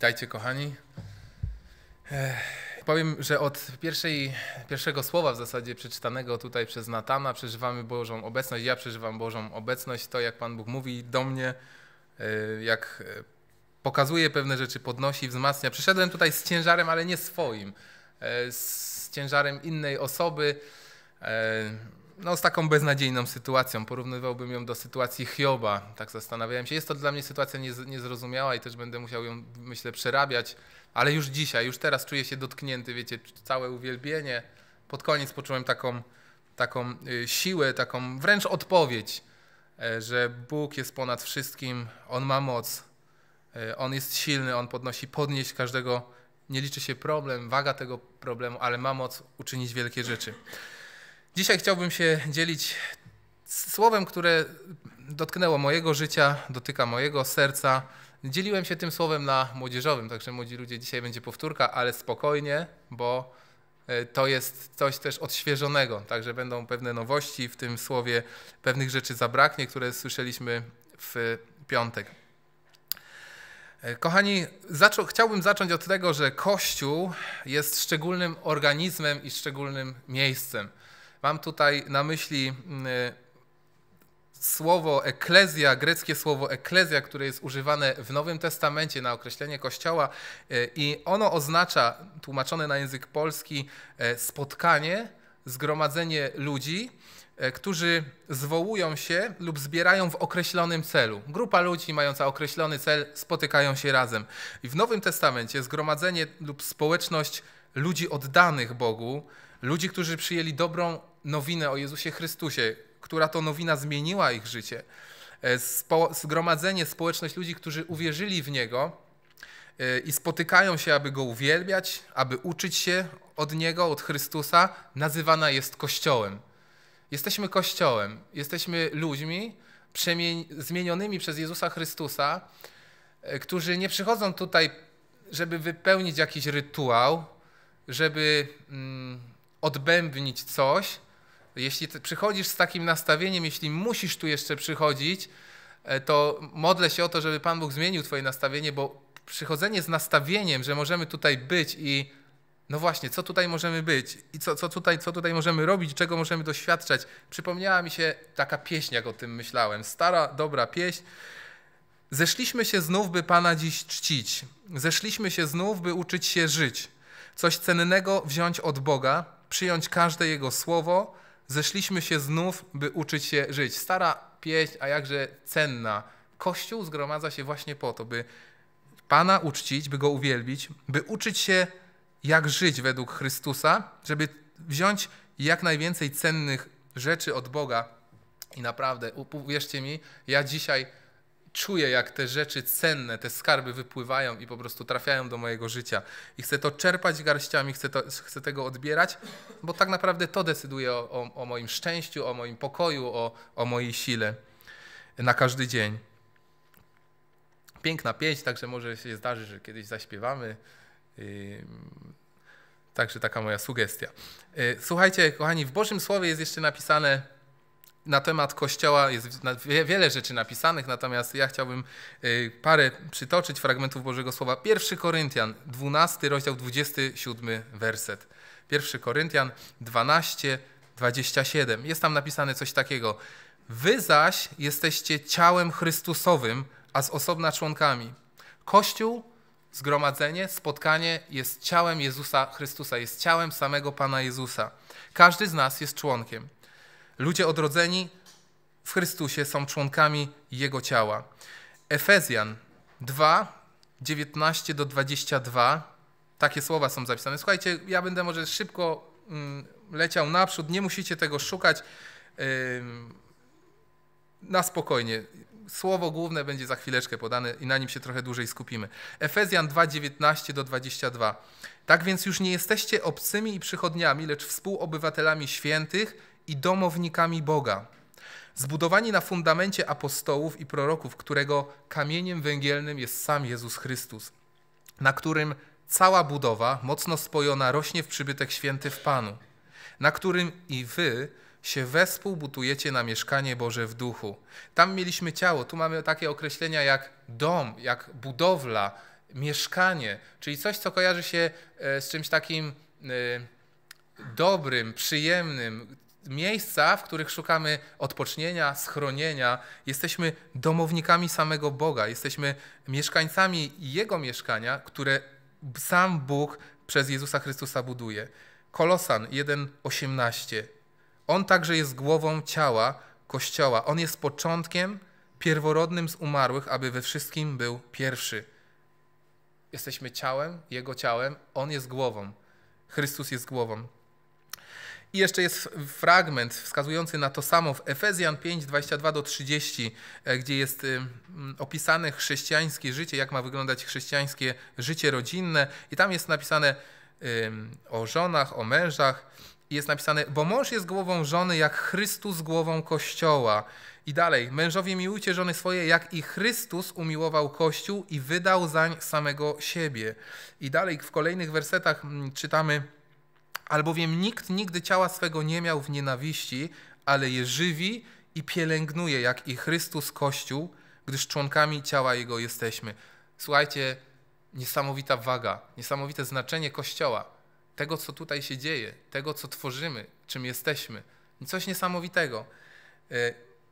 Witajcie, kochani. Ech, powiem, że od pierwszej, pierwszego słowa w zasadzie przeczytanego tutaj przez Natana przeżywamy Bożą obecność. Ja przeżywam Bożą obecność. To, jak Pan Bóg mówi do mnie, e, jak e, pokazuje pewne rzeczy, podnosi, wzmacnia. Przyszedłem tutaj z ciężarem, ale nie swoim, e, z ciężarem innej osoby no, z taką beznadziejną sytuacją. Porównywałbym ją do sytuacji Hioba. Tak zastanawiałem się. Jest to dla mnie sytuacja niezrozumiała i też będę musiał ją, myślę, przerabiać. Ale już dzisiaj, już teraz czuję się dotknięty, wiecie, całe uwielbienie. Pod koniec poczułem taką, taką y, siłę, taką wręcz odpowiedź, e, że Bóg jest ponad wszystkim, On ma moc, e, On jest silny, On podnosi podnieść każdego. Nie liczy się problem, waga tego problemu, ale ma moc uczynić wielkie rzeczy. Dzisiaj chciałbym się dzielić słowem, które dotknęło mojego życia, dotyka mojego serca. Dzieliłem się tym słowem na młodzieżowym, także młodzi ludzie, dzisiaj będzie powtórka, ale spokojnie, bo e, to jest coś też odświeżonego, także będą pewne nowości w tym słowie, pewnych rzeczy zabraknie, które słyszeliśmy w piątek. E, kochani, zaczą, chciałbym zacząć od tego, że Kościół jest szczególnym organizmem i szczególnym miejscem. Mam tutaj na myśli mm, słowo eklezja, greckie słowo eklezja, które jest używane w Nowym Testamencie na określenie kościoła e, i ono oznacza, tłumaczone na język polski, e, spotkanie, zgromadzenie ludzi, e, którzy zwołują się lub zbierają w określonym celu. Grupa ludzi mająca określony cel spotykają się razem. I w Nowym Testamencie zgromadzenie lub społeczność ludzi oddanych Bogu, ludzi, którzy przyjęli dobrą nowinę o Jezusie Chrystusie, która to nowina zmieniła ich życie. E, spo, zgromadzenie, społeczność ludzi, którzy uwierzyli w Niego e, i spotykają się, aby Go uwielbiać, aby uczyć się od Niego, od Chrystusa, nazywana jest Kościołem. Jesteśmy Kościołem, jesteśmy ludźmi zmienionymi przez Jezusa Chrystusa, e, którzy nie przychodzą tutaj, żeby wypełnić jakiś rytuał, żeby mm, odbębnić coś, jeśli przychodzisz z takim nastawieniem, jeśli musisz tu jeszcze przychodzić, e, to modlę się o to, żeby Pan Bóg zmienił Twoje nastawienie, bo przychodzenie z nastawieniem, że możemy tutaj być i no właśnie, co tutaj możemy być i co, co, tutaj, co tutaj możemy robić, czego możemy doświadczać. Przypomniała mi się taka pieśń, jak o tym myślałem. Stara, dobra pieśń. Zeszliśmy się znów, by Pana dziś czcić. Zeszliśmy się znów, by uczyć się żyć. Coś cennego wziąć od Boga, przyjąć każde Jego słowo, Zeszliśmy się znów, by uczyć się żyć. Stara pieśń, a jakże cenna. Kościół zgromadza się właśnie po to, by Pana uczcić, by go uwielbić, by uczyć się, jak żyć według Chrystusa, żeby wziąć jak najwięcej cennych rzeczy od Boga. I naprawdę, uwierzcie mi, ja dzisiaj czuję, jak te rzeczy cenne, te skarby wypływają i po prostu trafiają do mojego życia. I chcę to czerpać garściami, chcę, to, chcę tego odbierać, bo tak naprawdę to decyduje o, o, o moim szczęściu, o moim pokoju, o, o mojej sile na każdy dzień. Piękna pieśń, także może się zdarzy, że kiedyś zaśpiewamy. Także taka moja sugestia. Y, słuchajcie, kochani, w Bożym Słowie jest jeszcze napisane na temat kościoła jest wiele rzeczy napisanych, natomiast ja chciałbym y, parę przytoczyć fragmentów Bożego Słowa. 1 Koryntian, 12 rozdział, 27 werset. 1 Koryntian 12, 27. Jest tam napisane coś takiego. Wy zaś jesteście ciałem Chrystusowym, a z osobna członkami. Kościół, zgromadzenie, spotkanie jest ciałem Jezusa Chrystusa, jest ciałem samego Pana Jezusa. Każdy z nas jest członkiem. Ludzie odrodzeni w Chrystusie są członkami Jego ciała. Efezjan 2, 19 do 22. Takie słowa są zapisane. Słuchajcie, ja będę może szybko mm, leciał naprzód, nie musicie tego szukać. Na spokojnie. Słowo główne będzie za chwileczkę podane i na nim się trochę dłużej skupimy. Efezjan 2, 19 do 22. Tak więc już nie jesteście obcymi i przychodniami, lecz współobywatelami świętych i domownikami Boga, zbudowani na fundamencie apostołów i proroków, którego kamieniem węgielnym jest sam Jezus Chrystus, na którym cała budowa, mocno spojona, rośnie w przybytek święty w Panu, na którym i wy się wespół butujecie na mieszkanie Boże w duchu. Tam mieliśmy ciało, tu mamy takie określenia jak dom, jak budowla, mieszkanie, czyli coś, co kojarzy się e, z czymś takim e, dobrym, przyjemnym, miejsca, w których szukamy odpocznienia, schronienia. Jesteśmy domownikami samego Boga, jesteśmy mieszkańcami Jego mieszkania, które sam Bóg przez Jezusa Chrystusa buduje. Kolosan 1:18. On także jest głową ciała Kościoła. On jest początkiem pierworodnym z umarłych, aby we wszystkim był pierwszy. Jesteśmy ciałem, Jego ciałem, On jest głową. Chrystus jest głową. I jeszcze jest fragment wskazujący na to samo w Efezjan 5, 22 30, gdzie jest opisane chrześcijańskie życie, jak ma wyglądać chrześcijańskie życie rodzinne. I tam jest napisane o żonach, o mężach. I jest napisane, bo mąż jest głową żony, jak Chrystus głową Kościoła. I dalej, mężowie miłujcie żony swoje, jak i Chrystus umiłował Kościół i wydał zań samego siebie. I dalej w kolejnych wersetach mm, czytamy Albowiem nikt nigdy ciała swego nie miał w nienawiści, ale je żywi i pielęgnuje, jak i Chrystus Kościół, gdyż członkami ciała Jego jesteśmy. Słuchajcie, niesamowita waga, niesamowite znaczenie Kościoła, tego, co tutaj się dzieje, tego, co tworzymy, czym jesteśmy. Coś niesamowitego. E,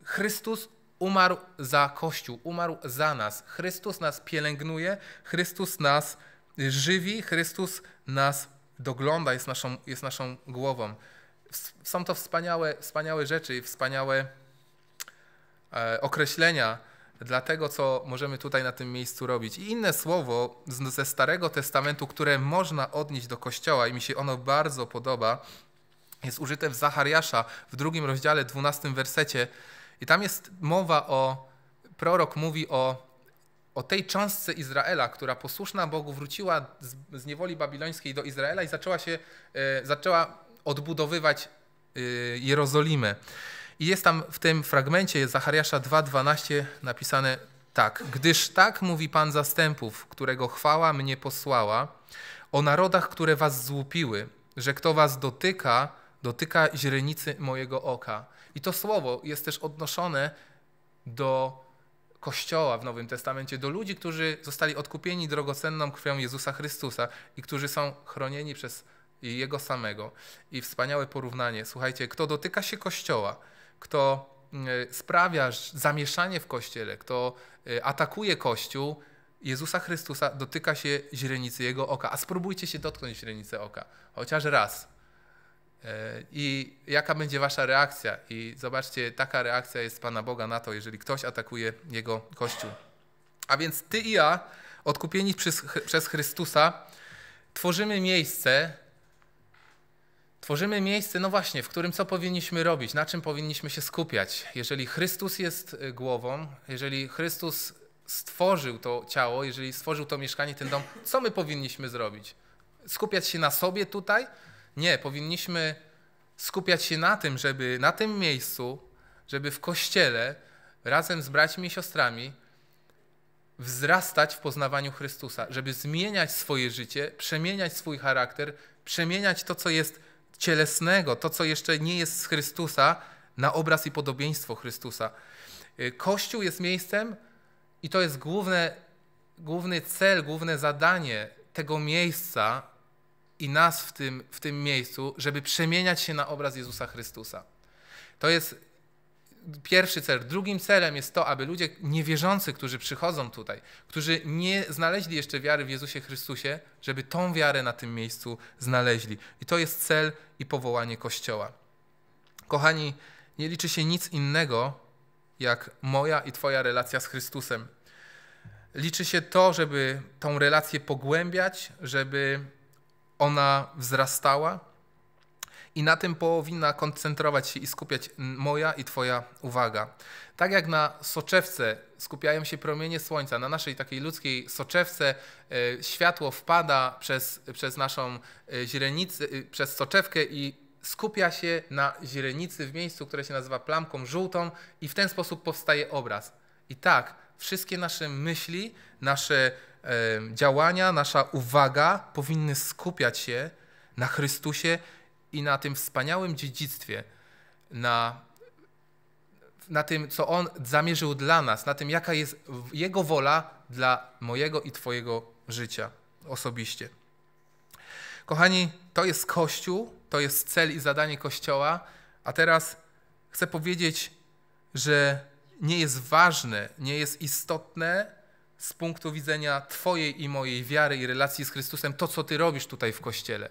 Chrystus umarł za Kościół, umarł za nas. Chrystus nas pielęgnuje, Chrystus nas żywi, Chrystus nas dogląda, jest naszą, jest naszą głową. Są to wspaniałe, wspaniałe rzeczy i wspaniałe e, określenia dla tego, co możemy tutaj na tym miejscu robić. I inne słowo ze Starego Testamentu, które można odnieść do Kościoła i mi się ono bardzo podoba, jest użyte w Zachariasza w drugim rozdziale, dwunastym wersecie. I tam jest mowa o, prorok mówi o o tej cząstce Izraela, która posłuszna Bogu wróciła z, z niewoli babilońskiej do Izraela i zaczęła się, e, zaczęła odbudowywać e, Jerozolimę. I jest tam w tym fragmencie Zachariasza 2:12 napisane tak: Gdyż tak mówi Pan zastępów, którego chwała mnie posłała, o narodach, które was złupiły, że kto was dotyka, dotyka źrenicy mojego oka. I to słowo jest też odnoszone do Kościoła w Nowym Testamencie, do ludzi, którzy zostali odkupieni drogocenną krwią Jezusa Chrystusa i którzy są chronieni przez Jego samego. I wspaniałe porównanie. Słuchajcie, kto dotyka się Kościoła, kto mm, sprawia zamieszanie w Kościele, kto y, atakuje Kościół, Jezusa Chrystusa, dotyka się źrenicy Jego oka. A spróbujcie się dotknąć źrenicy oka, chociaż raz. E, I jaka będzie wasza reakcja? I zobaczcie, taka reakcja jest Pana Boga na to, jeżeli ktoś atakuje jego kościół. A więc ty i ja, odkupieni przez, przez Chrystusa, tworzymy miejsce, tworzymy miejsce, no właśnie, w którym co powinniśmy robić, na czym powinniśmy się skupiać. Jeżeli Chrystus jest y, głową, jeżeli Chrystus stworzył to ciało, jeżeli stworzył to mieszkanie, ten dom, co my powinniśmy zrobić? Skupiać się na sobie tutaj, nie, powinniśmy skupiać się na tym, żeby na tym miejscu, żeby w kościele razem z braćmi i siostrami wzrastać w poznawaniu Chrystusa, żeby zmieniać swoje życie, przemieniać swój charakter, przemieniać to, co jest cielesnego, to, co jeszcze nie jest z Chrystusa, na obraz i podobieństwo Chrystusa. Y, Kościół jest miejscem i to jest główne, główny cel, główne zadanie tego miejsca, i nas w tym, w tym miejscu, żeby przemieniać się na obraz Jezusa Chrystusa. To jest pierwszy cel. Drugim celem jest to, aby ludzie niewierzący, którzy przychodzą tutaj, którzy nie znaleźli jeszcze wiary w Jezusie Chrystusie, żeby tą wiarę na tym miejscu znaleźli. I to jest cel i powołanie Kościoła. Kochani, nie liczy się nic innego jak moja i Twoja relacja z Chrystusem. Liczy się to, żeby tą relację pogłębiać, żeby ona wzrastała i na tym powinna koncentrować się i skupiać moja i Twoja uwaga. Tak jak na soczewce skupiają się promienie słońca, na naszej takiej ludzkiej soczewce e, światło wpada przez, przez naszą e, źrenicę, e, przez soczewkę i skupia się na źrenicy w miejscu, które się nazywa plamką żółtą i w ten sposób powstaje obraz. I tak, wszystkie nasze myśli, nasze działania, nasza uwaga powinny skupiać się na Chrystusie i na tym wspaniałym dziedzictwie, na, na tym, co On zamierzył dla nas, na tym, jaka jest Jego wola dla mojego i Twojego życia osobiście. Kochani, to jest Kościół, to jest cel i zadanie Kościoła, a teraz chcę powiedzieć, że nie jest ważne, nie jest istotne, z punktu widzenia Twojej i mojej wiary i relacji z Chrystusem to, co Ty robisz tutaj w kościele,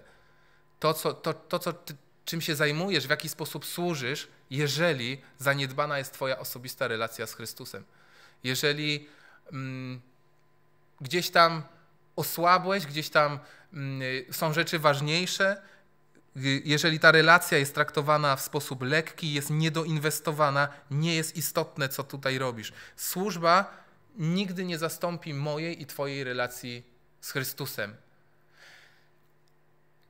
to, co, to, to, co ty, czym się zajmujesz, w jaki sposób służysz, jeżeli zaniedbana jest Twoja osobista relacja z Chrystusem. Jeżeli mm, gdzieś tam osłabłeś, gdzieś tam mm, są rzeczy ważniejsze, y, jeżeli ta relacja jest traktowana w sposób lekki, jest niedoinwestowana, nie jest istotne, co tutaj robisz. Służba nigdy nie zastąpi mojej i Twojej relacji z Chrystusem.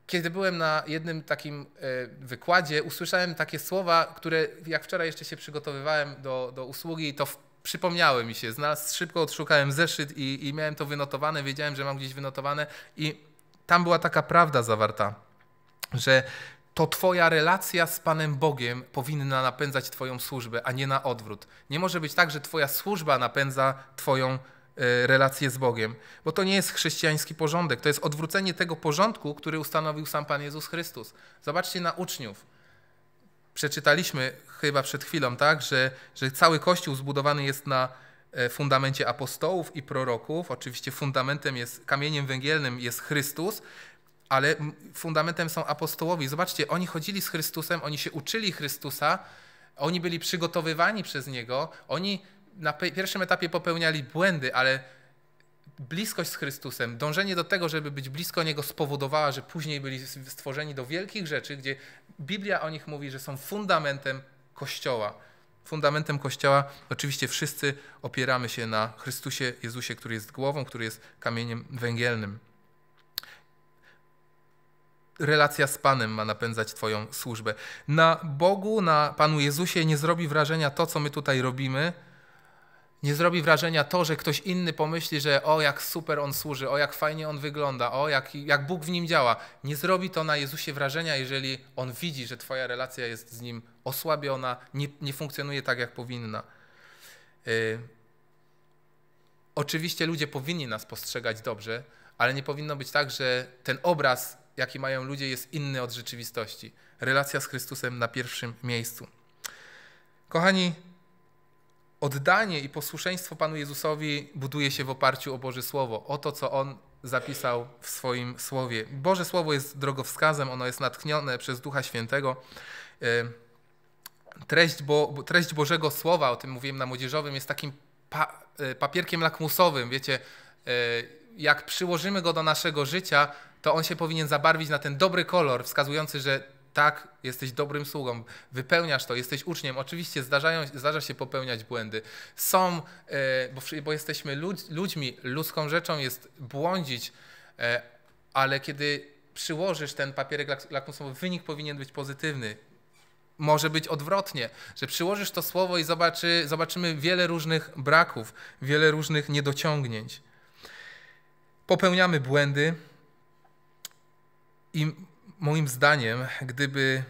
Kiedy byłem na jednym takim e, wykładzie, usłyszałem takie słowa, które jak wczoraj jeszcze się przygotowywałem do, do usługi, to przypomniały mi się. Znalazł, szybko odszukałem zeszyt i, i miałem to wynotowane, wiedziałem, że mam gdzieś wynotowane i tam była taka prawda zawarta, że to Twoja relacja z Panem Bogiem powinna napędzać Twoją służbę, a nie na odwrót. Nie może być tak, że Twoja służba napędza Twoją e, relację z Bogiem, bo to nie jest chrześcijański porządek. To jest odwrócenie tego porządku, który ustanowił sam Pan Jezus Chrystus. Zobaczcie na uczniów. Przeczytaliśmy chyba przed chwilą, tak, że, że cały Kościół zbudowany jest na e, fundamencie apostołów i proroków. Oczywiście fundamentem jest, kamieniem węgielnym jest Chrystus, ale fundamentem są apostołowie. Zobaczcie, oni chodzili z Chrystusem, oni się uczyli Chrystusa, oni byli przygotowywani przez Niego, oni na pierwszym etapie popełniali błędy, ale bliskość z Chrystusem, dążenie do tego, żeby być blisko Niego, spowodowała, że później byli stworzeni do wielkich rzeczy, gdzie Biblia o nich mówi, że są fundamentem Kościoła. Fundamentem Kościoła oczywiście wszyscy opieramy się na Chrystusie Jezusie, który jest głową, który jest kamieniem węgielnym relacja z Panem ma napędzać Twoją służbę. Na Bogu, na Panu Jezusie nie zrobi wrażenia to, co my tutaj robimy. Nie zrobi wrażenia to, że ktoś inny pomyśli, że o jak super on służy, o jak fajnie on wygląda, o jak, jak Bóg w nim działa. Nie zrobi to na Jezusie wrażenia, jeżeli on widzi, że Twoja relacja jest z nim osłabiona, nie, nie funkcjonuje tak, jak powinna. Y, oczywiście ludzie powinni nas postrzegać dobrze, ale nie powinno być tak, że ten obraz jaki mają ludzie, jest inny od rzeczywistości. Relacja z Chrystusem na pierwszym miejscu. Kochani, oddanie i posłuszeństwo Panu Jezusowi buduje się w oparciu o Boże Słowo, o to, co On zapisał w swoim Słowie. Boże Słowo jest drogowskazem, ono jest natchnione przez Ducha Świętego. E, treść, Bo, treść Bożego Słowa, o tym mówiłem na młodzieżowym, jest takim pa, e, papierkiem lakmusowym, wiecie, e, jak przyłożymy go do naszego życia, to on się powinien zabarwić na ten dobry kolor, wskazujący, że tak, jesteś dobrym sługą, wypełniasz to, jesteś uczniem. Oczywiście zdarzają, zdarza się popełniać błędy. Są, e, bo, bo jesteśmy ludź, ludźmi, ludzką rzeczą jest błądzić, e, ale kiedy przyłożysz ten papierek lakmusowy, wynik powinien być pozytywny. Może być odwrotnie, że przyłożysz to słowo i zobaczy, zobaczymy wiele różnych braków, wiele różnych niedociągnięć. Popełniamy błędy, i moim zdaniem, gdyby,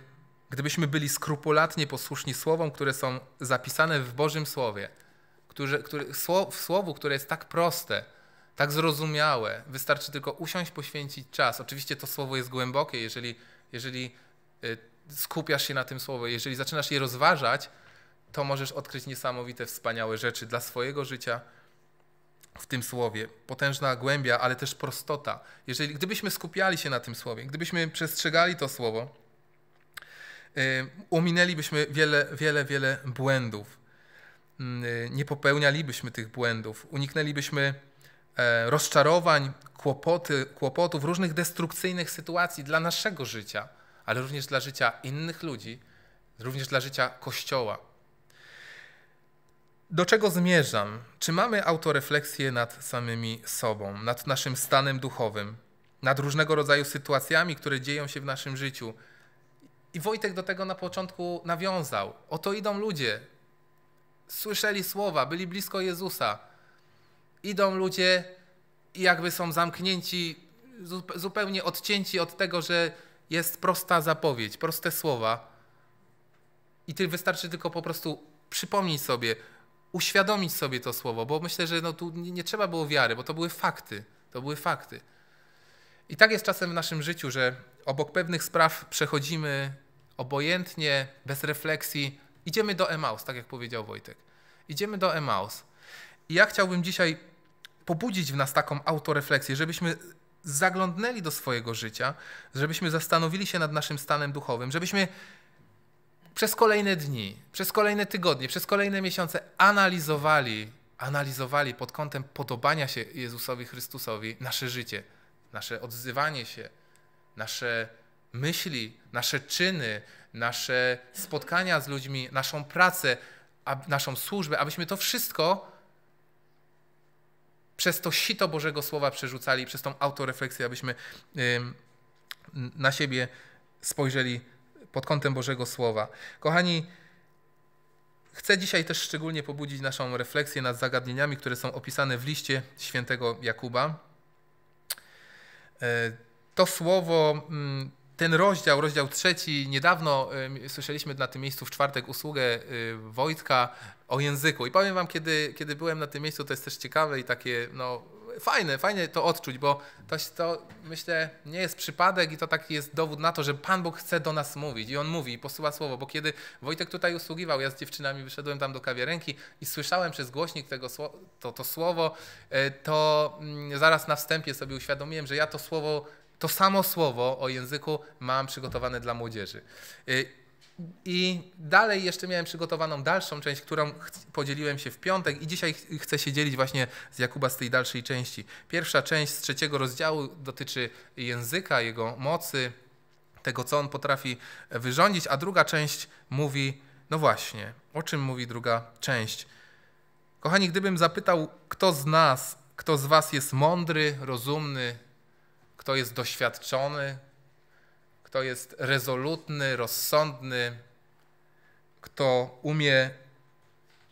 gdybyśmy byli skrupulatnie posłuszni słowom, które są zapisane w Bożym Słowie, które, które, słowu, które jest tak proste, tak zrozumiałe, wystarczy tylko usiąść, poświęcić czas. Oczywiście to słowo jest głębokie, jeżeli, jeżeli y, skupiasz się na tym słowie, jeżeli zaczynasz je rozważać, to możesz odkryć niesamowite, wspaniałe rzeczy dla swojego życia w tym słowie, potężna głębia, ale też prostota. Jeżeli gdybyśmy skupiali się na tym słowie, gdybyśmy przestrzegali to słowo, ominęlibyśmy y, wiele, wiele, wiele błędów. Mm, y, nie popełnialibyśmy tych błędów, uniknęlibyśmy e, rozczarowań, kłopoty, kłopotów, różnych destrukcyjnych sytuacji dla naszego życia, ale również dla życia innych ludzi, również dla życia Kościoła. Do czego zmierzam? Czy mamy autorefleksję nad samymi sobą, nad naszym stanem duchowym, nad różnego rodzaju sytuacjami, które dzieją się w naszym życiu? I Wojtek do tego na początku nawiązał. Oto idą ludzie. Słyszeli słowa, byli blisko Jezusa. Idą ludzie i jakby są zamknięci, zupełnie odcięci od tego, że jest prosta zapowiedź, proste słowa. I ty wystarczy tylko po prostu przypomnieć sobie, uświadomić sobie to słowo, bo myślę, że no, tu nie, nie trzeba było wiary, bo to były fakty. To były fakty. I tak jest czasem w naszym życiu, że obok pewnych spraw przechodzimy obojętnie, bez refleksji. Idziemy do Emaus, tak jak powiedział Wojtek. Idziemy do Emaus. I ja chciałbym dzisiaj pobudzić w nas taką autorefleksję, żebyśmy zaglądnęli do swojego życia, żebyśmy zastanowili się nad naszym stanem duchowym, żebyśmy przez kolejne dni, przez kolejne tygodnie, przez kolejne miesiące analizowali, analizowali pod kątem podobania się Jezusowi Chrystusowi nasze życie, nasze odzywanie się, nasze myśli, nasze czyny, nasze spotkania z ludźmi, naszą pracę, naszą służbę, abyśmy to wszystko przez to sito Bożego Słowa przerzucali, przez tą autorefleksję, abyśmy na siebie spojrzeli pod kątem Bożego Słowa. Kochani, chcę dzisiaj też szczególnie pobudzić naszą refleksję nad zagadnieniami, które są opisane w liście świętego Jakuba. E, to słowo, mm, ten rozdział, rozdział trzeci, niedawno e, słyszeliśmy na tym miejscu w czwartek usługę e, Wojtka o języku. I powiem Wam, kiedy, kiedy byłem na tym miejscu, to jest też ciekawe i takie, no, fajne, fajnie to odczuć, bo to, to myślę nie jest przypadek i to taki jest dowód na to, że Pan Bóg chce do nas mówić i On mówi i posyła słowo, bo kiedy Wojtek tutaj usługiwał, ja z dziewczynami wyszedłem tam do kawiarenki i słyszałem przez głośnik tego, to, to słowo, e, to mm, zaraz na wstępie sobie uświadomiłem, że ja to słowo to samo słowo o języku mam przygotowane dla młodzieży. E, i dalej jeszcze miałem przygotowaną dalszą część, którą podzieliłem się w piątek i dzisiaj ch chcę się dzielić właśnie z Jakuba z tej dalszej części. Pierwsza część z trzeciego rozdziału dotyczy języka, jego mocy, tego co on potrafi wyrządzić, a druga część mówi, no właśnie, o czym mówi druga część? Kochani, gdybym zapytał, kto z nas, kto z was jest mądry, rozumny, kto jest doświadczony, kto jest rezolutny, rozsądny, kto umie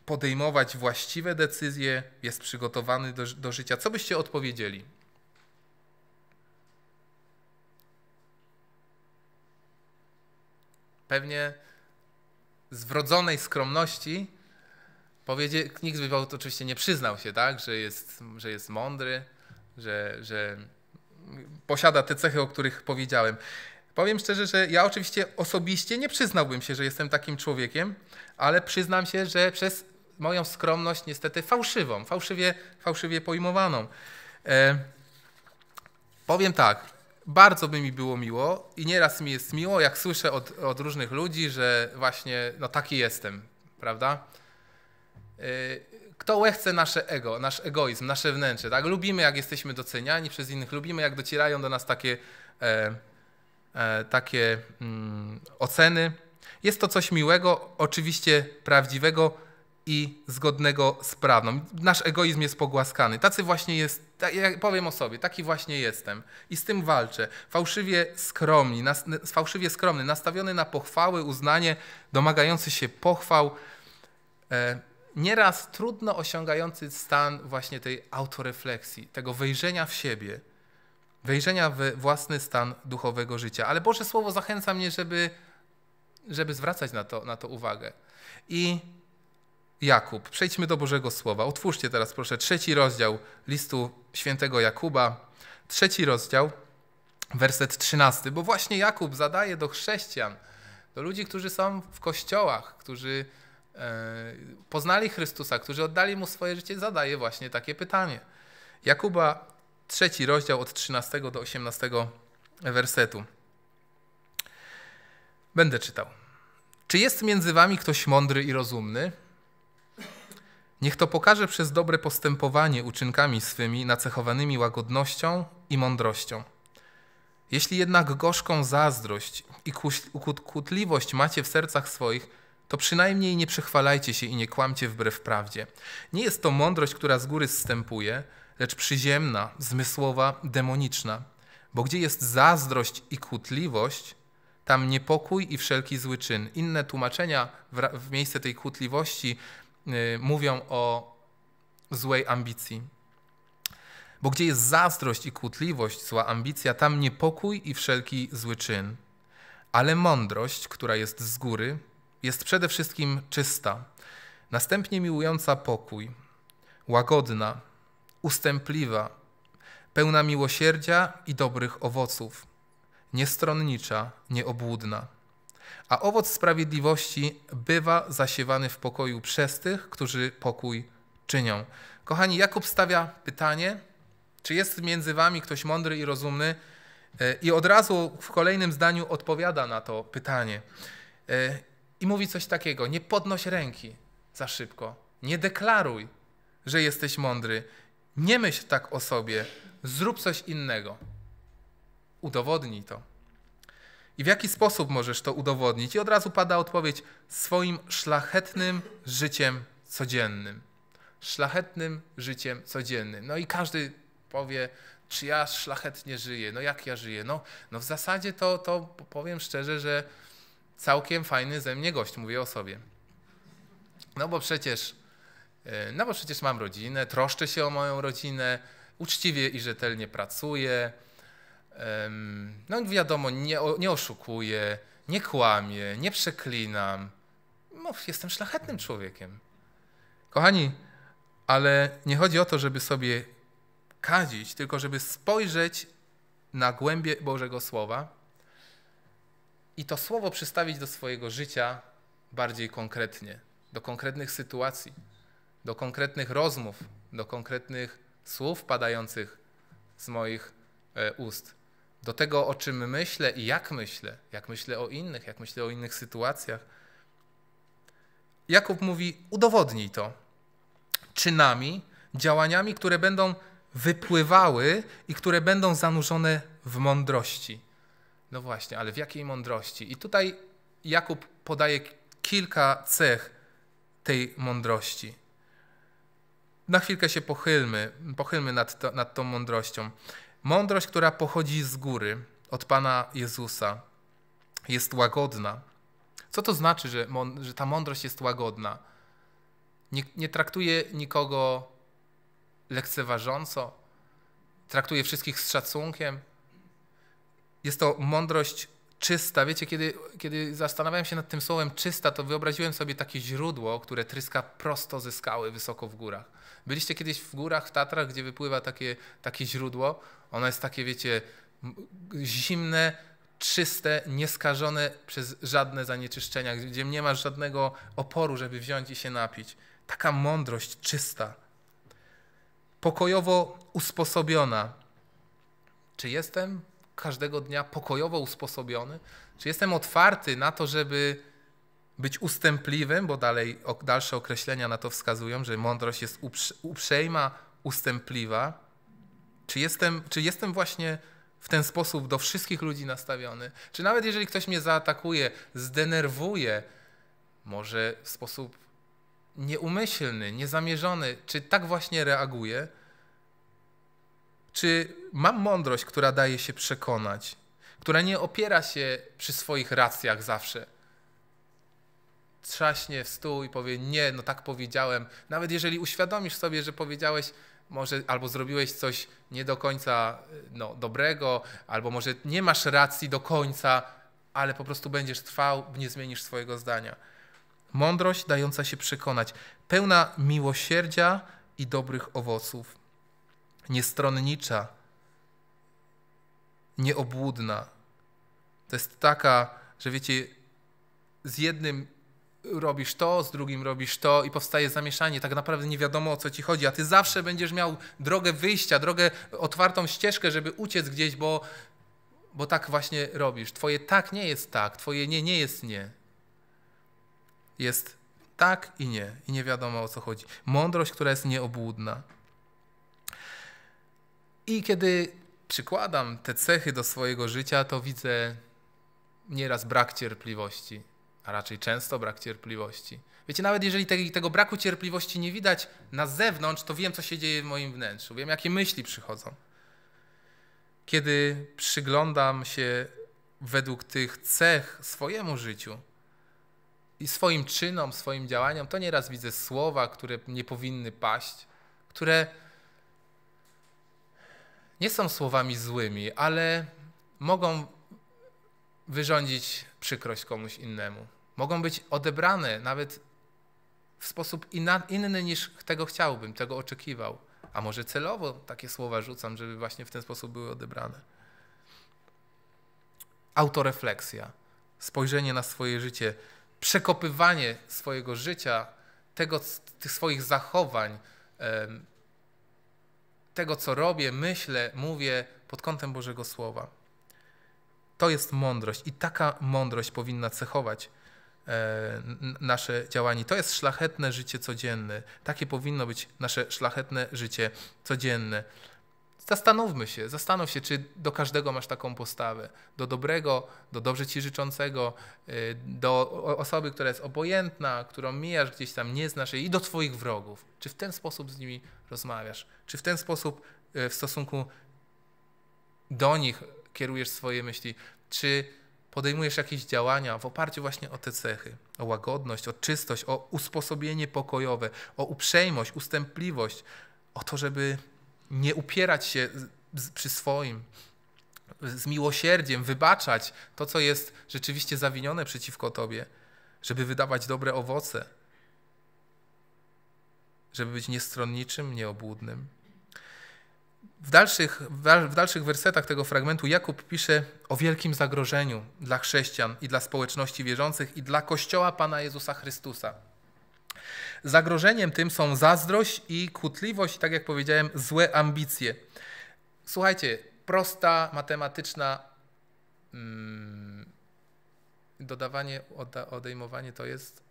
podejmować właściwe decyzje, jest przygotowany do, do życia. Co byście odpowiedzieli? Pewnie z wrodzonej skromności powiedzie, nikt by oczywiście nie przyznał się, tak, że jest, że jest mądry, że, że posiada te cechy, o których powiedziałem. Powiem szczerze, że ja oczywiście osobiście nie przyznałbym się, że jestem takim człowiekiem, ale przyznam się, że przez moją skromność niestety fałszywą, fałszywie, fałszywie pojmowaną. E, powiem tak, bardzo by mi było miło i nieraz mi jest miło, jak słyszę od, od różnych ludzi, że właśnie no taki jestem, prawda? E, kto łechce nasze ego, nasz egoizm, nasze wnętrze, tak? Lubimy, jak jesteśmy doceniani przez innych, lubimy, jak docierają do nas takie... E, E, takie mm, oceny. Jest to coś miłego, oczywiście prawdziwego i zgodnego z prawdą. Nasz egoizm jest pogłaskany. Tacy właśnie jest, ja powiem o sobie, taki właśnie jestem i z tym walczę. Fałszywie skromny, nas, fałszywie skromny nastawiony na pochwały, uznanie, domagający się pochwał. E, nieraz trudno osiągający stan właśnie tej autorefleksji, tego wejrzenia w siebie wejrzenia w własny stan duchowego życia. Ale Boże Słowo zachęca mnie, żeby, żeby zwracać na to, na to uwagę. I Jakub, przejdźmy do Bożego Słowa. Otwórzcie teraz proszę trzeci rozdział listu świętego Jakuba, trzeci rozdział, werset trzynasty, bo właśnie Jakub zadaje do chrześcijan, do ludzi, którzy są w kościołach, którzy e, poznali Chrystusa, którzy oddali Mu swoje życie, zadaje właśnie takie pytanie. Jakuba trzeci rozdział od 13 do 18 wersetu. Będę czytał. Czy jest między wami ktoś mądry i rozumny? Niech to pokaże przez dobre postępowanie uczynkami swymi, nacechowanymi łagodnością i mądrością. Jeśli jednak gorzką zazdrość i ukłutliwość macie w sercach swoich, to przynajmniej nie przechwalajcie się i nie kłamcie wbrew prawdzie. Nie jest to mądrość, która z góry zstępuje, lecz przyziemna, zmysłowa, demoniczna. Bo gdzie jest zazdrość i kłótliwość, tam niepokój i wszelki zły czyn. Inne tłumaczenia w, w miejsce tej kłótliwości y, mówią o złej ambicji. Bo gdzie jest zazdrość i kłótliwość, zła ambicja, tam niepokój i wszelki zły czyn. Ale mądrość, która jest z góry, jest przede wszystkim czysta, następnie miłująca pokój, łagodna, ustępliwa, pełna miłosierdzia i dobrych owoców, niestronnicza, nieobłudna. A owoc sprawiedliwości bywa zasiewany w pokoju przez tych, którzy pokój czynią. Kochani, Jakub stawia pytanie, czy jest między wami ktoś mądry i rozumny? E, I od razu w kolejnym zdaniu odpowiada na to pytanie. E, I mówi coś takiego: nie podnoś ręki za szybko, nie deklaruj, że jesteś mądry, nie myśl tak o sobie, zrób coś innego. Udowodnij to. I w jaki sposób możesz to udowodnić? I od razu pada odpowiedź: swoim szlachetnym życiem codziennym. Szlachetnym życiem codziennym. No i każdy powie, czy ja szlachetnie żyję, no jak ja żyję. No, no w zasadzie to, to powiem szczerze, że całkiem fajny ze mnie gość, mówię o sobie. No bo przecież E, no bo przecież mam rodzinę, troszczę się o moją rodzinę, uczciwie i rzetelnie pracuję. No wiadomo, nie, nie oszukuję, nie kłamię, nie przeklinam. No, jestem szlachetnym człowiekiem. Kochani, ale nie chodzi o to, żeby sobie kadzić, tylko żeby spojrzeć na głębie Bożego Słowa i to Słowo przystawić do swojego życia bardziej konkretnie, do konkretnych sytuacji do konkretnych rozmów, do konkretnych słów padających z moich e, ust, do tego, o czym myślę i jak myślę, jak myślę o innych, jak myślę o innych sytuacjach. Jakub mówi: udowodnij to czynami, działaniami, które będą wypływały i które będą zanurzone w mądrości. No właśnie, ale w jakiej mądrości? I tutaj Jakub podaje kilka cech tej mądrości na chwilkę się pochylmy, pochylmy nad, to, nad tą mądrością. Mądrość, która pochodzi z góry, od Pana Jezusa, jest łagodna. Co to znaczy, że, że ta mądrość jest łagodna? Nie, nie traktuje nikogo lekceważąco, traktuje wszystkich z szacunkiem. Jest to mądrość czysta. Wiecie, kiedy, kiedy zastanawiałem się nad tym słowem czysta, to wyobraziłem sobie takie źródło, które tryska prosto ze skały wysoko w górach. Byliście kiedyś w górach, w Tatrach, gdzie wypływa takie, takie źródło? Ono jest takie, wiecie, zimne, czyste, nieskażone przez żadne zanieczyszczenia, gdzie nie masz żadnego oporu, żeby wziąć i się napić. Taka mądrość czysta, pokojowo usposobiona. Czy jestem każdego dnia pokojowo usposobiony? Czy jestem otwarty na to, żeby być ustępliwym, bo dalej dalsze określenia na to wskazują, że mądrość jest uprzejma, ustępliwa. Czy jestem, czy jestem właśnie w ten sposób do wszystkich ludzi nastawiony? Czy nawet jeżeli ktoś mnie zaatakuje, zdenerwuje, może w sposób nieumyślny, niezamierzony, czy tak właśnie reaguje? Czy mam mądrość, która daje się przekonać, która nie opiera się przy swoich racjach zawsze? trzaśnie w stół i powie: Nie, no tak powiedziałem. Nawet jeżeli uświadomisz sobie, że powiedziałeś, może albo zrobiłeś coś nie do końca y, no, dobrego, albo może nie masz racji do końca, ale po prostu będziesz trwał, nie zmienisz swojego zdania. Mądrość dająca się przekonać, pełna miłosierdzia i dobrych owoców, niestronnicza, nieobłudna. To jest taka, że wiecie, z jednym robisz to, z drugim robisz to i powstaje zamieszanie. Tak naprawdę nie wiadomo o co ci chodzi, a ty zawsze będziesz miał drogę wyjścia, drogę, otwartą ścieżkę, żeby uciec gdzieś, bo, bo tak właśnie robisz. Twoje tak nie jest tak, twoje nie nie jest nie. Jest tak i nie, i nie wiadomo o co chodzi. Mądrość, która jest nieobłudna. I kiedy przykładam te cechy do swojego życia, to widzę nieraz brak cierpliwości a raczej często brak cierpliwości. Wiecie, nawet jeżeli te, tego braku cierpliwości nie widać na zewnątrz, to wiem, co się dzieje w moim wnętrzu, wiem, jakie myśli przychodzą. Kiedy przyglądam się według tych cech swojemu życiu i swoim czynom, swoim działaniom, to nieraz widzę słowa, które nie powinny paść, które nie są słowami złymi, ale mogą wyrządzić przykrość komuś innemu mogą być odebrane nawet w sposób inny niż tego chciałbym, tego oczekiwał. A może celowo takie słowa rzucam, żeby właśnie w ten sposób były odebrane. Autorefleksja, spojrzenie na swoje życie, przekopywanie swojego życia, tego, tych swoich zachowań, tego, co robię, myślę, mówię pod kątem Bożego Słowa. To jest mądrość i taka mądrość powinna cechować E, nasze działanie. To jest szlachetne życie codzienne. Takie powinno być nasze szlachetne życie codzienne. Zastanówmy się, zastanów się, czy do każdego masz taką postawę. Do dobrego, do dobrze ci życzącego, e, do osoby, która jest obojętna, którą mijasz gdzieś tam, nie znasz jej i do twoich wrogów. Czy w ten sposób z nimi rozmawiasz? Czy w ten sposób e, w stosunku do nich kierujesz swoje myśli? Czy podejmujesz jakieś działania w oparciu właśnie o te cechy, o łagodność, o czystość, o usposobienie pokojowe, o uprzejmość, ustępliwość, o to, żeby nie upierać się przy swoim, z miłosierdziem, wybaczać to, co jest rzeczywiście zawinione przeciwko Tobie, żeby wydawać dobre owoce, żeby być niestronniczym, nieobłudnym. W dalszych, w dalszych wersetach tego fragmentu Jakub pisze o wielkim zagrożeniu dla chrześcijan i dla społeczności wierzących i dla Kościoła Pana Jezusa Chrystusa. Zagrożeniem tym są zazdrość i kłótliwość, i tak jak powiedziałem, złe ambicje. Słuchajcie, prosta, matematyczna. Hmm, dodawanie, odejmowanie to jest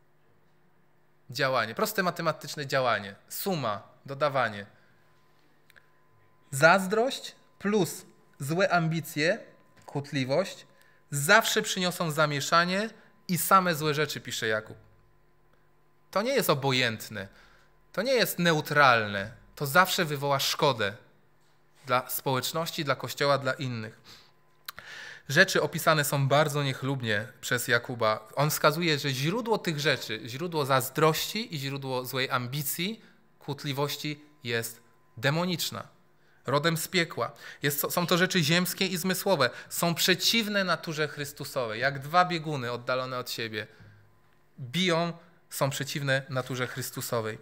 działanie. Proste matematyczne działanie. Suma, dodawanie. Zazdrość plus złe ambicje, kłótliwość zawsze przyniosą zamieszanie i same złe rzeczy, pisze Jakub. To nie jest obojętne, to nie jest neutralne, to zawsze wywoła szkodę dla społeczności, dla kościoła, dla innych. Rzeczy opisane są bardzo niechlubnie przez Jakuba. On wskazuje, że źródło tych rzeczy, źródło zazdrości i źródło złej ambicji, kłótliwości jest demoniczna rodem z piekła. Jest, są to rzeczy ziemskie i zmysłowe. Są przeciwne naturze Chrystusowej, jak dwa bieguny oddalone od siebie. Biją, są przeciwne naturze Chrystusowej.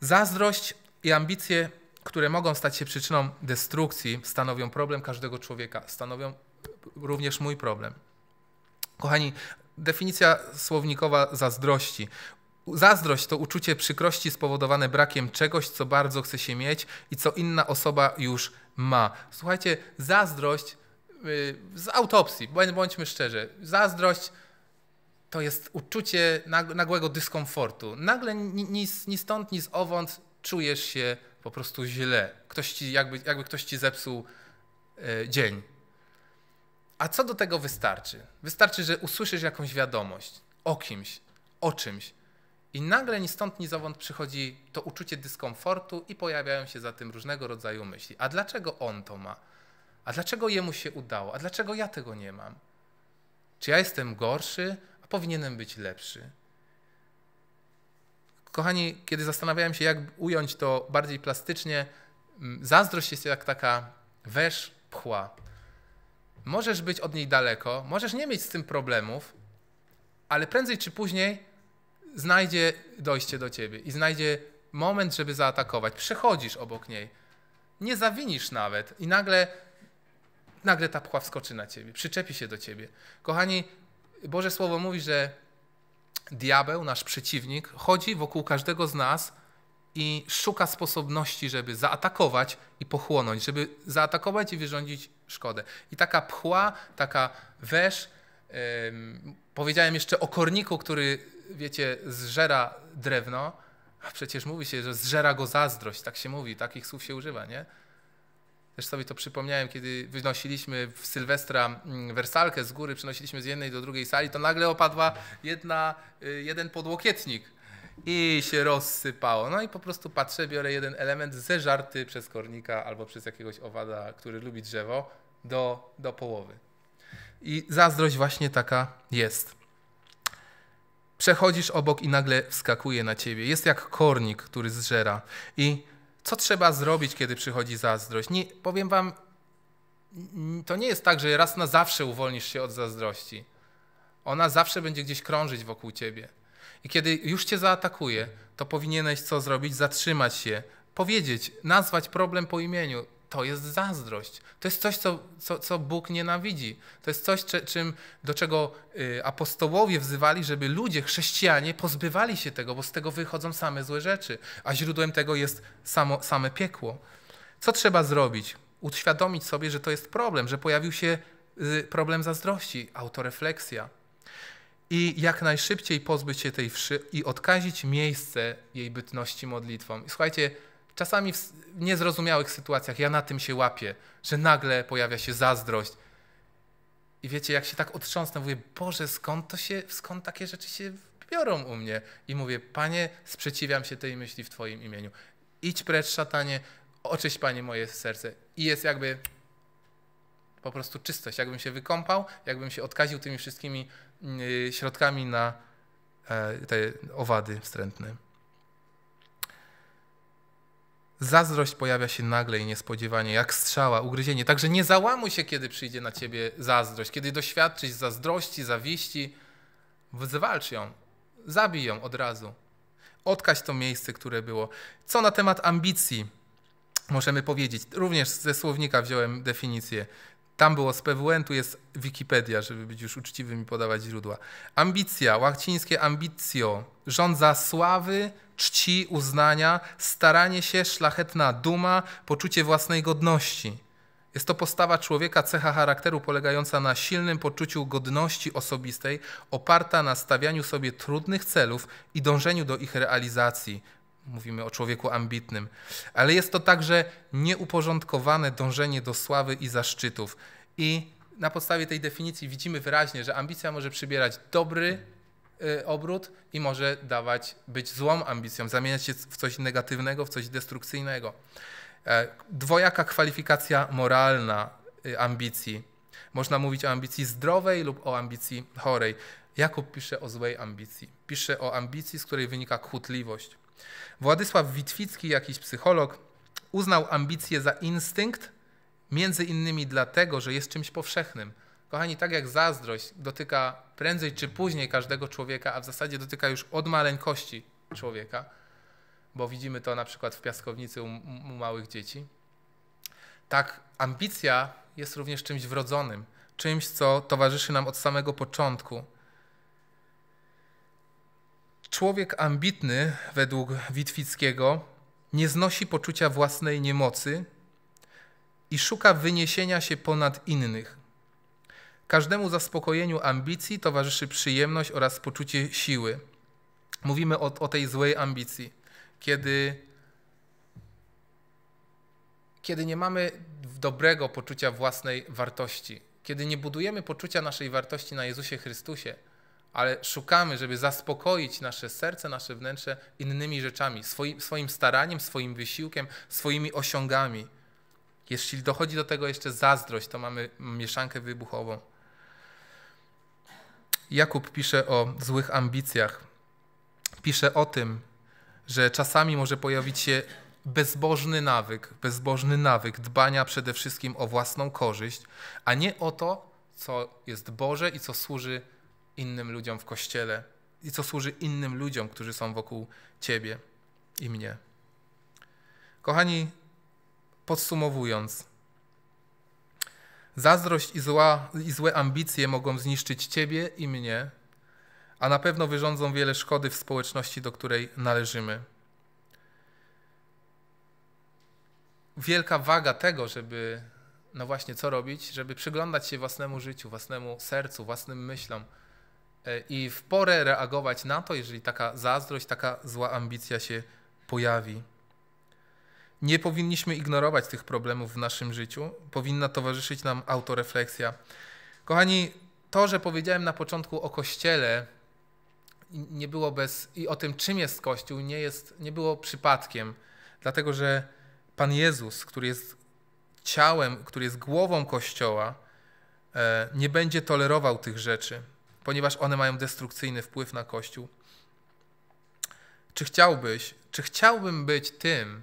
Zazdrość i ambicje, które mogą stać się przyczyną destrukcji, stanowią problem każdego człowieka, stanowią również mój problem. Kochani, definicja słownikowa zazdrości. Zazdrość to uczucie przykrości spowodowane brakiem czegoś, co bardzo chce się mieć i co inna osoba już ma. Słuchajcie, zazdrość y, z autopsji, bądźmy szczerzy, zazdrość to jest uczucie nagłego dyskomfortu. Nagle ni, ni stąd, ni z owąd czujesz się po prostu źle. Ktoś ci, jakby, jakby ktoś ci zepsuł e, dzień. A co do tego wystarczy? Wystarczy, że usłyszysz jakąś wiadomość o kimś, o czymś i nagle ni stąd, ni zowąd przychodzi to uczucie dyskomfortu i pojawiają się za tym różnego rodzaju myśli. A dlaczego on to ma? A dlaczego jemu się udało? A dlaczego ja tego nie mam? Czy ja jestem gorszy, a powinienem być lepszy? Kochani, kiedy zastanawiałem się, jak ująć to bardziej plastycznie, mm, zazdrość jest jak taka wesz pchła. Możesz być od niej daleko, możesz nie mieć z tym problemów, ale prędzej czy później znajdzie dojście do ciebie i znajdzie moment, żeby zaatakować. Przechodzisz obok niej. Nie zawinisz nawet i nagle, nagle ta pchła wskoczy na ciebie, przyczepi się do ciebie. Kochani, Boże Słowo mówi, że diabeł, nasz przeciwnik, chodzi wokół każdego z nas i szuka sposobności, żeby zaatakować i pochłonąć, żeby zaatakować i wyrządzić szkodę. I taka pchła, taka wesz, yy, powiedziałem jeszcze o korniku, który wiecie, zżera drewno, a przecież mówi się, że zżera go zazdrość, tak się mówi, takich słów się używa, nie? Też sobie to przypomniałem, kiedy wynosiliśmy w Sylwestra mm, wersalkę z góry, przenosiliśmy z jednej do drugiej sali, to nagle opadła jedna, y, jeden podłokietnik i się rozsypało. No i po prostu patrzę, biorę jeden element zeżarty przez kornika albo przez jakiegoś owada, który lubi drzewo, do, do połowy. I zazdrość właśnie taka jest. Przechodzisz obok i nagle wskakuje na ciebie. Jest jak kornik, który zżera. I co trzeba zrobić, kiedy przychodzi zazdrość? Nie, powiem wam, to nie jest tak, że raz na zawsze uwolnisz się od zazdrości. Ona zawsze będzie gdzieś krążyć wokół ciebie. I kiedy już cię zaatakuje, to powinieneś co zrobić? Zatrzymać się, powiedzieć, nazwać problem po imieniu to jest zazdrość. To jest coś, co, co, co Bóg nienawidzi. To jest coś, czy, czym, do czego y, apostołowie wzywali, żeby ludzie, chrześcijanie, pozbywali się tego, bo z tego wychodzą same złe rzeczy, a źródłem tego jest samo, same piekło. Co trzeba zrobić? Uświadomić sobie, że to jest problem, że pojawił się y, problem zazdrości, autorefleksja. I jak najszybciej pozbyć się tej wszy i odkazić miejsce jej bytności modlitwą. I słuchajcie, czasami w niezrozumiałych sytuacjach ja na tym się łapię, że nagle pojawia się zazdrość. I wiecie, jak się tak otrząsnę, mówię, Boże, skąd to się, skąd takie rzeczy się biorą u mnie? I mówię, Panie, sprzeciwiam się tej myśli w Twoim imieniu. Idź precz, szatanie, oczyść, Panie, moje serce. I jest jakby po prostu czystość. Jakbym się wykąpał, jakbym się odkaził tymi wszystkimi mm, y, środkami na e, te owady wstrętne. Zazdrość pojawia się nagle i niespodziewanie, jak strzała, ugryzienie. Także nie załamuj się, kiedy przyjdzie na ciebie zazdrość, kiedy doświadczysz zazdrości, zawiści. Zwalcz ją, zabij ją od razu. Odkaź to miejsce, które było. Co na temat ambicji możemy powiedzieć? Również ze słownika wziąłem definicję. Tam było z PWN, tu jest Wikipedia, żeby być już uczciwym i podawać źródła. Ambicja, łacińskie ambicjo, rządza sławy, czci, uznania, staranie się, szlachetna duma, poczucie własnej godności. Jest to postawa człowieka, cecha charakteru polegająca na silnym poczuciu godności osobistej, oparta na stawianiu sobie trudnych celów i dążeniu do ich realizacji, Mówimy o człowieku ambitnym. Ale jest to także nieuporządkowane dążenie do sławy i zaszczytów. I na podstawie tej definicji widzimy wyraźnie, że ambicja może przybierać dobry y, obrót i może dawać, być złą ambicją, zamieniać się w coś negatywnego, w coś destrukcyjnego. E, dwojaka kwalifikacja moralna y, ambicji. Można mówić o ambicji zdrowej lub o ambicji chorej. Jakub pisze o złej ambicji. Pisze o ambicji, z której wynika kłótliwość. Władysław Witwicki, jakiś psycholog, uznał ambicję za instynkt, między innymi dlatego, że jest czymś powszechnym. Kochani, tak jak zazdrość dotyka prędzej czy później każdego człowieka, a w zasadzie dotyka już od maleńkości człowieka, bo widzimy to na przykład w piaskownicy u, u małych dzieci, tak ambicja jest również czymś wrodzonym, czymś, co towarzyszy nam od samego początku. Człowiek ambitny, według Witwickiego, nie znosi poczucia własnej niemocy i szuka wyniesienia się ponad innych. Każdemu zaspokojeniu ambicji towarzyszy przyjemność oraz poczucie siły. Mówimy o, o tej złej ambicji, kiedy, kiedy nie mamy dobrego poczucia własnej wartości, kiedy nie budujemy poczucia naszej wartości na Jezusie Chrystusie, ale szukamy, żeby zaspokoić nasze serce, nasze wnętrze innymi rzeczami, swoim, swoim staraniem, swoim wysiłkiem, swoimi osiągami. Jeśli dochodzi do tego jeszcze zazdrość, to mamy mieszankę wybuchową. Jakub pisze o złych ambicjach. Pisze o tym, że czasami może pojawić się bezbożny nawyk, bezbożny nawyk dbania przede wszystkim o własną korzyść, a nie o to, co jest Boże i co służy innym ludziom w kościele i co służy innym ludziom, którzy są wokół Ciebie i mnie. Kochani, podsumowując, zazdrość i, zła, i złe ambicje mogą zniszczyć Ciebie i mnie, a na pewno wyrządzą wiele szkody w społeczności, do której należymy. Wielka waga tego, żeby, no właśnie, co robić, żeby przyglądać się własnemu życiu, własnemu sercu, własnym myślom E, i w porę reagować na to, jeżeli taka zazdrość, taka zła ambicja się pojawi. Nie powinniśmy ignorować tych problemów w naszym życiu, powinna towarzyszyć nam autorefleksja. Kochani, to, że powiedziałem na początku o kościele, nie było bez i o tym, czym jest Kościół, nie, jest, nie było przypadkiem, dlatego że Pan Jezus, który jest ciałem, który jest głową Kościoła, e, nie będzie tolerował tych rzeczy ponieważ one mają destrukcyjny wpływ na Kościół. Czy chciałbyś, czy chciałbym być tym,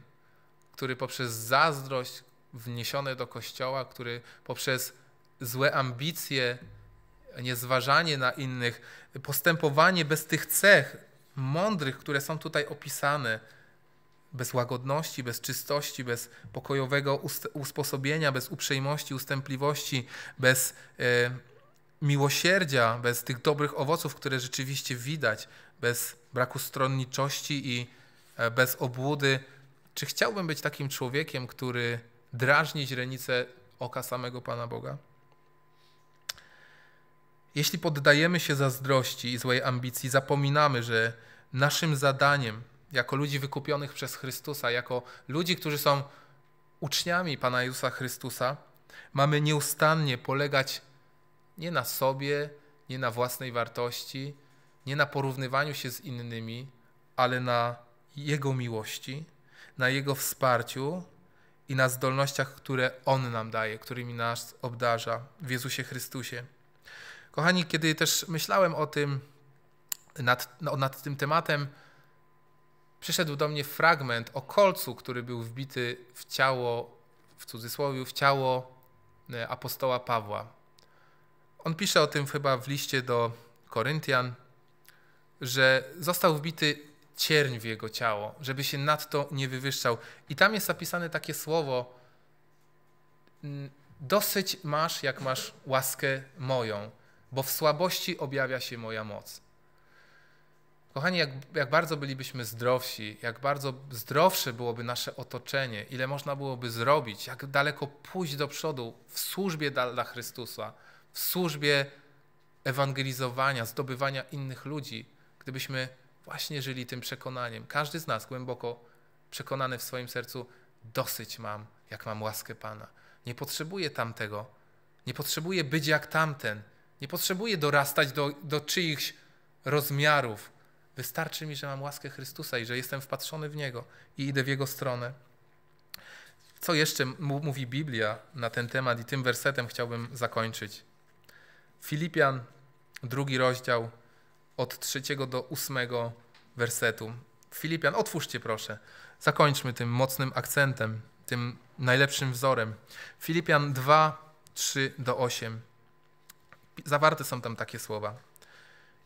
który poprzez zazdrość wniesiony do Kościoła, który poprzez złe ambicje, niezważanie na innych, postępowanie bez tych cech mądrych, które są tutaj opisane, bez łagodności, bez czystości, bez pokojowego usposobienia, bez uprzejmości, ustępliwości, bez. Yy, miłosierdzia, bez tych dobrych owoców, które rzeczywiście widać, bez braku stronniczości i e, bez obłudy, czy chciałbym być takim człowiekiem, który drażni źrenicę oka samego Pana Boga? Jeśli poddajemy się zazdrości i złej ambicji, zapominamy, że naszym zadaniem jako ludzi wykupionych przez Chrystusa, jako ludzi, którzy są uczniami Pana Jezusa Chrystusa, mamy nieustannie polegać nie na sobie, nie na własnej wartości, nie na porównywaniu się z innymi, ale na Jego miłości, na Jego wsparciu i na zdolnościach, które On nam daje, którymi nas obdarza w Jezusie Chrystusie. Kochani, kiedy też myślałem o tym, nad, no, nad tym tematem, przyszedł do mnie fragment o kolcu, który był wbity w ciało, w cudzysłowie, w ciało e, apostoła Pawła on pisze o tym chyba w liście do Koryntian, że został wbity cierń w jego ciało, żeby się nadto nie wywyższał. I tam jest zapisane takie słowo: mm, Dosyć masz, jak masz łaskę moją, bo w słabości objawia się moja moc. Kochani, jak, jak bardzo bylibyśmy zdrowsi, jak bardzo zdrowsze byłoby nasze otoczenie, ile można byłoby zrobić, jak daleko pójść do przodu w służbie dla Chrystusa w służbie ewangelizowania, zdobywania innych ludzi, gdybyśmy właśnie żyli tym przekonaniem. Każdy z nas głęboko przekonany w swoim sercu, dosyć mam, jak mam łaskę Pana. Nie potrzebuję tamtego, nie potrzebuję być jak tamten, nie potrzebuję dorastać do, do czyichś rozmiarów. Wystarczy mi, że mam łaskę Chrystusa i że jestem wpatrzony w Niego i idę w Jego stronę. Co jeszcze mówi Biblia na ten temat i tym wersetem chciałbym zakończyć. Filipian, drugi rozdział, od trzeciego do ósmego wersetu. Filipian, otwórzcie proszę. Zakończmy tym mocnym akcentem, tym najlepszym wzorem. Filipian 2, 3 do 8. Zawarte są tam takie słowa.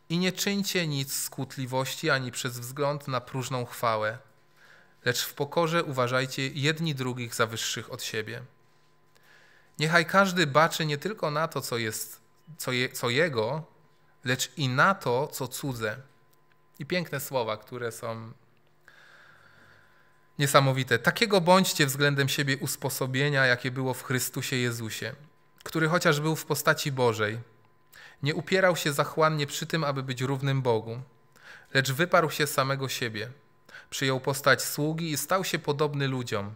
I nie czyńcie nic z kłótliwości ani przez wzgląd na próżną chwałę, lecz w pokorze uważajcie jedni drugich za wyższych od siebie. Niechaj każdy baczy nie tylko na to, co jest co, je, co jego, lecz i na to, co cudze. I piękne słowa, które są niesamowite. Takiego bądźcie względem siebie usposobienia, jakie było w Chrystusie Jezusie, który chociaż był w postaci Bożej, nie upierał się zachłannie przy tym, aby być równym Bogu, lecz wyparł się samego siebie. Przyjął postać sługi i stał się podobny ludziom,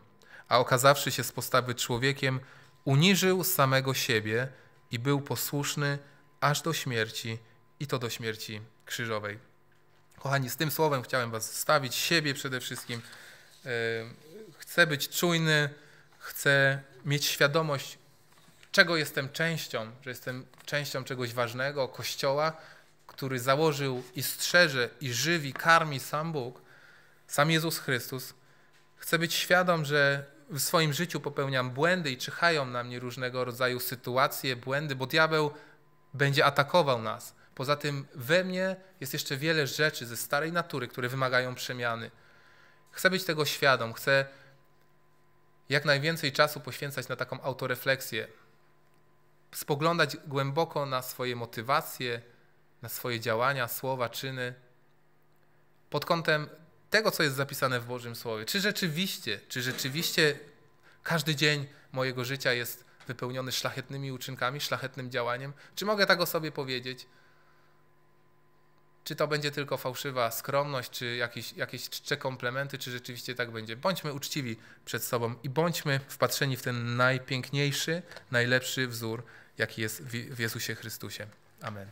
a okazawszy się z postawy człowiekiem, uniżył samego siebie i był posłuszny aż do śmierci i to do śmierci krzyżowej. Kochani, z tym słowem chciałem Was zostawić, siebie przede wszystkim. E, chcę być czujny, chcę mieć świadomość, czego jestem częścią, że jestem częścią czegoś ważnego, Kościoła, który założył i strzeże, i żywi, karmi sam Bóg, sam Jezus Chrystus. Chcę być świadom, że w swoim życiu popełniam błędy i czyhają na mnie różnego rodzaju sytuacje, błędy, bo diabeł będzie atakował nas. Poza tym we mnie jest jeszcze wiele rzeczy ze starej natury, które wymagają przemiany. Chcę być tego świadom, chcę jak najwięcej czasu poświęcać na taką autorefleksję, spoglądać głęboko na swoje motywacje, na swoje działania, słowa, czyny, pod kątem tego, co jest zapisane w Bożym Słowie. Czy rzeczywiście, czy rzeczywiście każdy dzień mojego życia jest wypełniony szlachetnymi uczynkami, szlachetnym działaniem? Czy mogę tak o sobie powiedzieć? Czy to będzie tylko fałszywa skromność, czy jakieś, jakieś czcze komplementy, czy rzeczywiście tak będzie? Bądźmy uczciwi przed sobą i bądźmy wpatrzeni w ten najpiękniejszy, najlepszy wzór, jaki jest w Jezusie Chrystusie. Amen.